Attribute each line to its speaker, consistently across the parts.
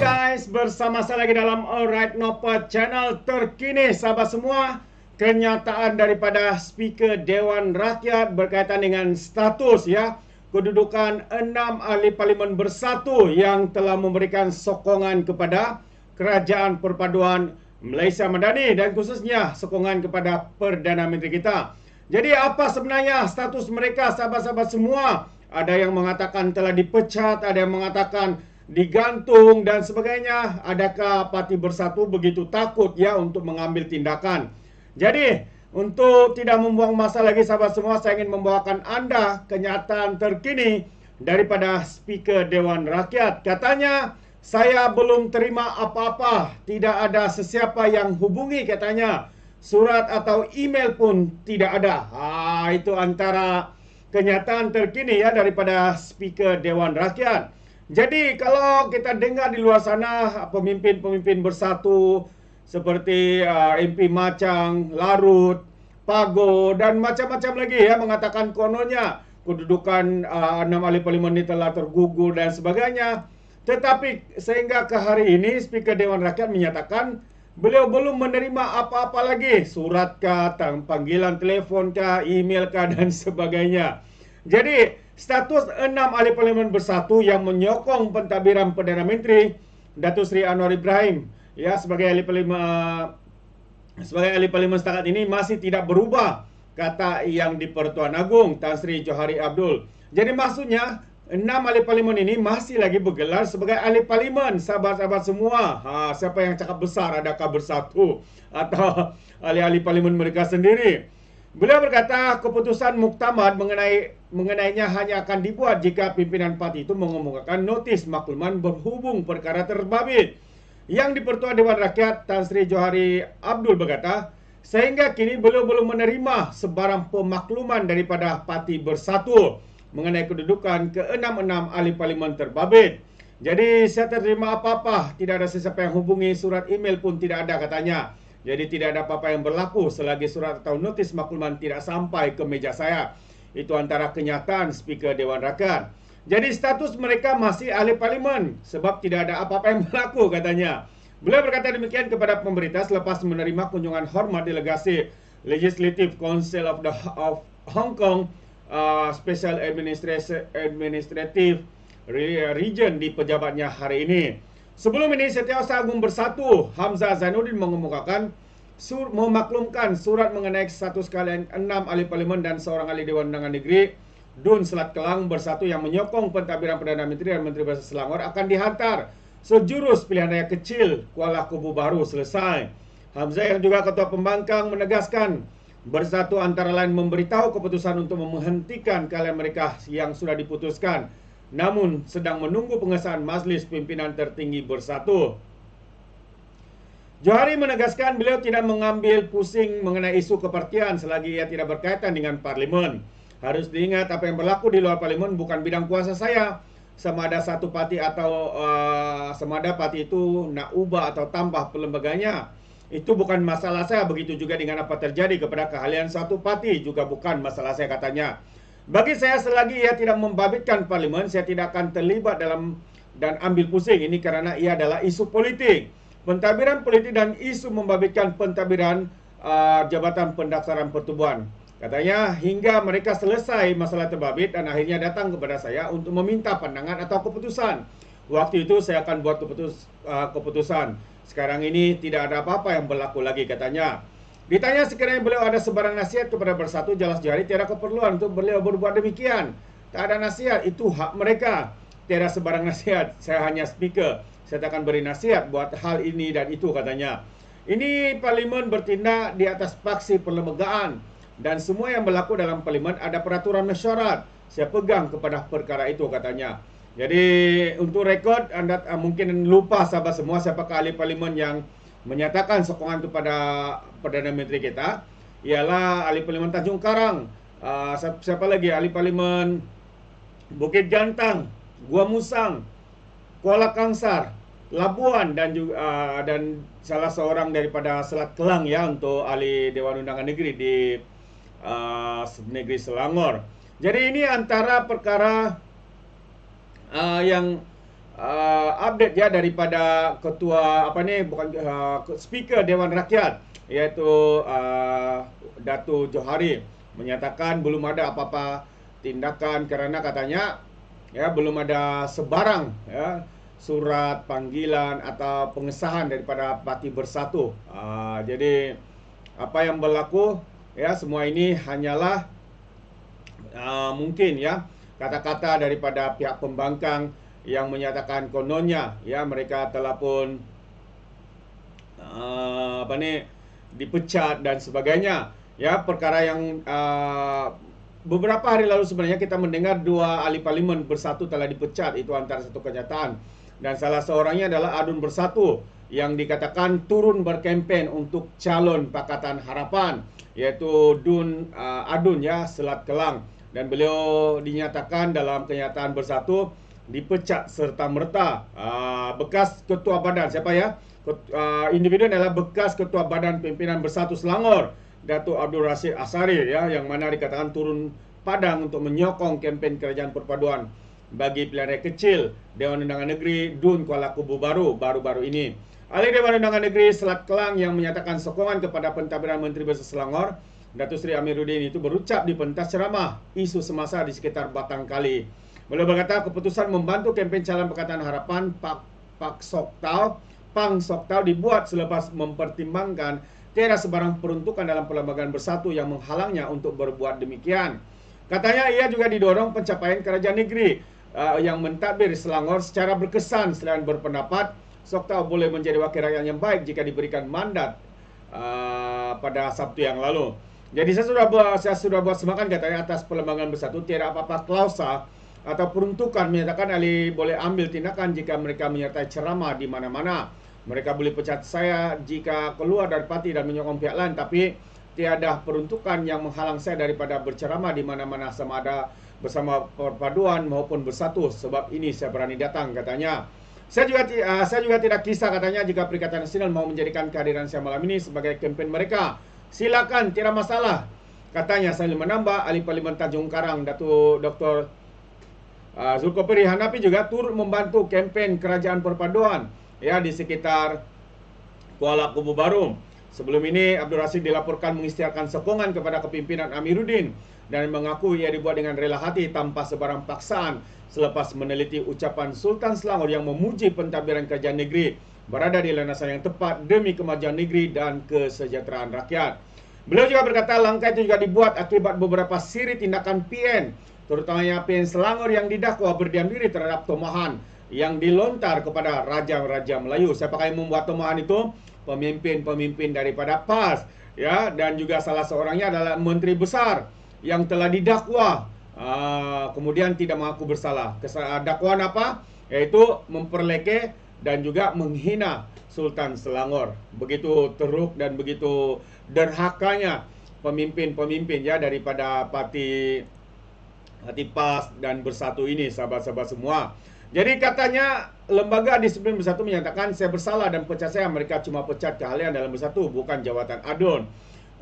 Speaker 1: guys, bersama saya lagi dalam Alright Nopet channel terkini sahabat semua Kenyataan daripada speaker Dewan Rakyat berkaitan dengan status ya Kedudukan enam ahli parlimen bersatu yang telah memberikan sokongan kepada Kerajaan Perpaduan Malaysia Madani dan khususnya sokongan kepada Perdana Menteri kita Jadi apa sebenarnya status mereka sahabat-sahabat semua Ada yang mengatakan telah dipecat, ada yang mengatakan digantung dan sebagainya. Adakah parti bersatu begitu takut ya untuk mengambil tindakan? Jadi, untuk tidak membuang masa lagi sahabat semua, saya ingin membawakan Anda kenyataan terkini daripada Speaker Dewan Rakyat. Katanya, saya belum terima apa-apa, tidak ada sesiapa yang hubungi katanya. Surat atau email pun tidak ada. Ah, itu antara kenyataan terkini ya daripada Speaker Dewan Rakyat. Jadi kalau kita dengar di luar sana pemimpin-pemimpin bersatu seperti uh, MP Macang, Larut, Pago dan macam-macam lagi ya mengatakan kononnya kedudukan uh, 6 ahli parlimen ini telah tergugur dan sebagainya. Tetapi sehingga ke hari ini Speaker Dewan Rakyat menyatakan beliau belum menerima apa-apa lagi surat kah, panggilan telefon kah, email kah dan sebagainya. Jadi Status enam Ahli Parlimen Bersatu yang menyokong pentadbiran Perdana Menteri Datuk Seri Anwar Ibrahim ya sebagai ahli parlimen sebagai ahli parlimen setakat ini masih tidak berubah kata yang di Pertuan Agong Tan Sri Johari Abdul. Jadi maksudnya enam ahli parlimen ini masih lagi bergelar sebagai ahli parlimen sahabat-sahabat semua. Ha, siapa yang cakap besar adakah bersatu atau ahli-ahli parlimen mereka sendiri? Beliau berkata keputusan muktamad mengenai mengenainya hanya akan dibuat jika pimpinan parti itu mengumumkan notis makluman berhubung perkara terbabit. Yang dipertua Dewan Rakyat Tan Sri Johari Abdul berkata, sehingga kini beliau belum menerima sebarang pemakluman daripada parti bersatu mengenai kedudukan keenam-enam ahli parlimen terbabit. Jadi saya terima apa-apa, tidak ada sesiapa yang hubungi, surat email pun tidak ada katanya. Jadi tidak ada apa-apa yang berlaku selagi surat atau notis makluman tidak sampai ke meja saya. Itu antara kenyataan Speaker Dewan Rakan. Jadi status mereka masih ahli parlimen sebab tidak ada apa-apa yang berlaku katanya. Beliau berkata demikian kepada pemerintah selepas menerima kunjungan hormat delegasi Legislative Council of the of Hong Kong uh, Special Administrative Administrative Region di pejabatnya hari ini. Sebelum ini Setiausaha Agung Bersatu Hamzah Zainuddin mengemukakan sur, memaklumkan surat mengenai status kalian enam ahli parlimen dan seorang ahli Dewan Undangan Negeri Dun Selat Kelang Bersatu yang menyokong pentadbiran Perdana Menteri dan Menteri besar Selangor akan dihantar sejurus pilihan raya kecil Kuala Kubu Baru selesai. Hamzah yang juga ketua pembangkang menegaskan Bersatu antara lain memberitahu keputusan untuk menghentikan kalian mereka yang sudah diputuskan namun sedang menunggu pengesahan Majelis Pimpinan Tertinggi Bersatu. Johari menegaskan beliau tidak mengambil pusing mengenai isu kepartian selagi ia tidak berkaitan dengan parlimen Harus diingat apa yang berlaku di luar parlimen bukan bidang kuasa saya. Semada satu parti atau uh, eh, semada parti itu nak ubah atau tambah pelembaganya. Itu bukan masalah saya, begitu juga dengan apa terjadi kepada keahlian satu parti juga bukan masalah saya katanya. Bagi saya selagi ia tidak membabitkan parlimen, saya tidak akan terlibat dalam dan ambil pusing ini karena ia adalah isu politik. Pentadbiran politik dan isu membabitkan pentadbiran uh, Jabatan Pendaftaran Pertubuhan. Katanya hingga mereka selesai masalah terbabit dan akhirnya datang kepada saya untuk meminta pandangan atau keputusan. Waktu itu saya akan buat keputus, uh, keputusan. Sekarang ini tidak ada apa-apa yang berlaku lagi katanya. Ditanya sekiranya beliau ada sebarang nasihat kepada bersatu jelas jari tiada keperluan untuk beliau berbuat demikian. Tak ada nasihat itu hak mereka. Tiada sebarang nasihat. Saya hanya speaker. Saya takkan beri nasihat buat hal ini dan itu katanya. Ini parlimen bertindak di atas paksi perlembagaan dan semua yang berlaku dalam parlimen ada peraturan mesyuarat. Saya pegang kepada perkara itu katanya. Jadi untuk rekod anda ah, mungkin lupa sahabat semua siapa ahli parlimen yang menyatakan sokongan kepada Perdana Menteri kita ialah ahli parlimen Tanjung Karang, uh, siapa lagi ahli parlimen Bukit Jantang, Gua Musang, Kuala Kangsar, Labuan dan juga uh, dan salah seorang daripada Selat Kelang ya untuk ahli Dewan Undangan Negeri di uh, negeri Selangor. Jadi ini antara perkara uh, yang uh, update ya daripada ketua apa ni bukan uh, speaker Dewan Rakyat iaitu uh, Datu Johari menyatakan belum ada apa-apa tindakan kerana katanya ya belum ada sebarang ya surat panggilan atau pengesahan daripada Parti Bersatu. Uh, jadi apa yang berlaku ya semua ini hanyalah uh, mungkin ya kata-kata daripada pihak pembangkang yang menyatakan kononnya ya mereka telah pun uh, apa nih dipecat dan sebagainya ya perkara yang uh, beberapa hari lalu sebenarnya kita mendengar dua ahli parlimen bersatu telah dipecat itu antara satu kenyataan dan salah seorangnya adalah Adun Bersatu yang dikatakan turun berkempen untuk calon Pakatan Harapan yaitu Dun uh, Adun ya Selat Kelang dan beliau dinyatakan dalam kenyataan bersatu dipecat serta merta uh, bekas ketua badan siapa ya ketua, uh, individu adalah bekas ketua badan pimpinan bersatu Selangor Datuk Abdul Rashid Asari ya yang mana dikatakan turun padang untuk menyokong kempen kerajaan perpaduan bagi pilihan raya kecil Dewan Undangan Negeri Dun Kuala Kubu Baru baru-baru ini. Ahli Dewan Undangan Negeri Selat Kelang yang menyatakan sokongan kepada pentadbiran Menteri Besar Selangor Datuk Seri Amiruddin itu berucap di pentas ceramah isu semasa di sekitar Batang Kali. Beliau berkata keputusan membantu kampanye calon Perkataan Harapan Pak Pak Soktau Pang Soktau dibuat selepas mempertimbangkan tiada sebarang peruntukan dalam perlembagaan bersatu yang menghalangnya untuk berbuat demikian. Katanya ia juga didorong pencapaian kerajaan negeri uh, yang mentadbir Selangor secara berkesan selain berpendapat Soktau boleh menjadi wakil rakyat yang baik jika diberikan mandat uh, pada Sabtu yang lalu. Jadi saya sudah buat, saya sudah buat semakan katanya atas perlembagaan bersatu tiada apa-apa klausa atau peruntukan menyatakan Ali boleh ambil tindakan jika mereka menyertai ceramah di mana-mana. Mereka boleh pecat saya jika keluar dari parti dan menyokong pihak lain, tapi tiada peruntukan yang menghalang saya daripada berceramah di mana-mana sama ada bersama perpaduan maupun bersatu. Sebab ini saya berani datang, katanya. Saya juga uh, saya juga tidak kisah katanya jika Perikatan Nasional mau menjadikan kehadiran saya malam ini sebagai kempen mereka. Silakan, tidak masalah. Katanya sambil menambah Ali Parlimen Tanjung Karang Datu Dr. uh, ah, Zulkifli Hanafi juga turut membantu kempen kerajaan perpaduan ya di sekitar Kuala Kubu Baru. Sebelum ini Abdul Rashid dilaporkan mengisytiharkan sokongan kepada kepimpinan Amiruddin dan mengaku ia dibuat dengan rela hati tanpa sebarang paksaan selepas meneliti ucapan Sultan Selangor yang memuji pentadbiran kerajaan negeri berada di landasan yang tepat demi kemajuan negeri dan kesejahteraan rakyat. Beliau juga berkata langkah itu juga dibuat akibat beberapa siri tindakan PN terutamanya PN Selangor yang didakwa berdiam diri terhadap tomahan yang dilontar kepada raja-raja Melayu. Siapa yang membuat tomahan itu? Pemimpin-pemimpin daripada PAS ya dan juga salah seorangnya adalah menteri besar yang telah didakwa uh, kemudian tidak mengaku bersalah. Kesalahan dakwaan apa? Yaitu memperleke dan juga menghina Sultan Selangor. Begitu teruk dan begitu derhakanya pemimpin-pemimpin ya daripada parti hati pas dan bersatu ini sahabat-sahabat semua. Jadi katanya lembaga disiplin bersatu menyatakan saya bersalah dan pecat saya mereka cuma pecat keahlian dalam bersatu bukan jawatan adun.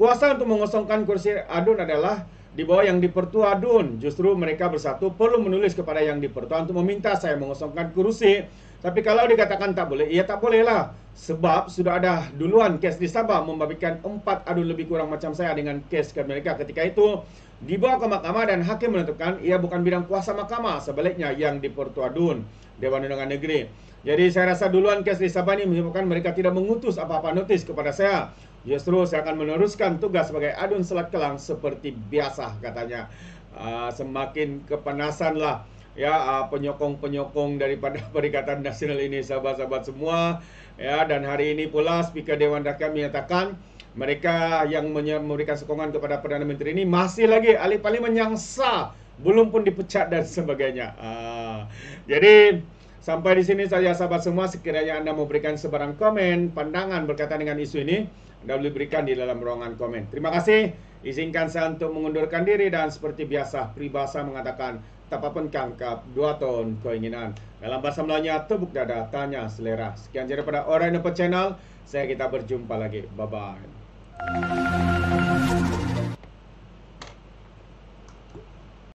Speaker 1: Kuasa untuk mengosongkan kursi adun adalah di bawah yang dipertua dun justru mereka bersatu perlu menulis kepada yang dipertua untuk meminta saya mengosongkan kursi tapi kalau dikatakan tak boleh ia ya tak bolehlah sebab sudah ada duluan kes di Sabah membabitkan empat adun lebih kurang macam saya dengan kes ke mereka ketika itu dibawa ke mahkamah dan hakim menentukan ia bukan bidang kuasa mahkamah sebaliknya yang dipertua dun Dewan Undangan Negeri. Jadi saya rasa duluan kes Sabani menyebutkan mereka tidak mengutus apa-apa notis kepada saya. Justru saya akan meneruskan tugas sebagai adun selat kelang seperti biasa katanya. Uh, semakin kepanasanlah ya ah, penyokong-penyokong daripada Perikatan Nasional ini sahabat-sahabat semua ya dan hari ini pula speaker Dewan Rakyat menyatakan mereka yang memberikan sokongan kepada Perdana Menteri ini masih lagi alih-alih menyangsa belum pun dipecat dan sebagainya. Uh, jadi sampai di sini saja sahabat semua sekiranya Anda memberikan sebarang komen, pandangan berkaitan dengan isu ini, Anda boleh berikan di dalam ruangan komen. Terima kasih. Izinkan saya untuk mengundurkan diri dan seperti biasa peribahasa mengatakan tak apa kangkap dua tahun keinginan. Dalam bahasa Melayunya tebuk dada tanya selera. Sekian dari pada Orang Channel. Saya kita berjumpa lagi. Bye bye.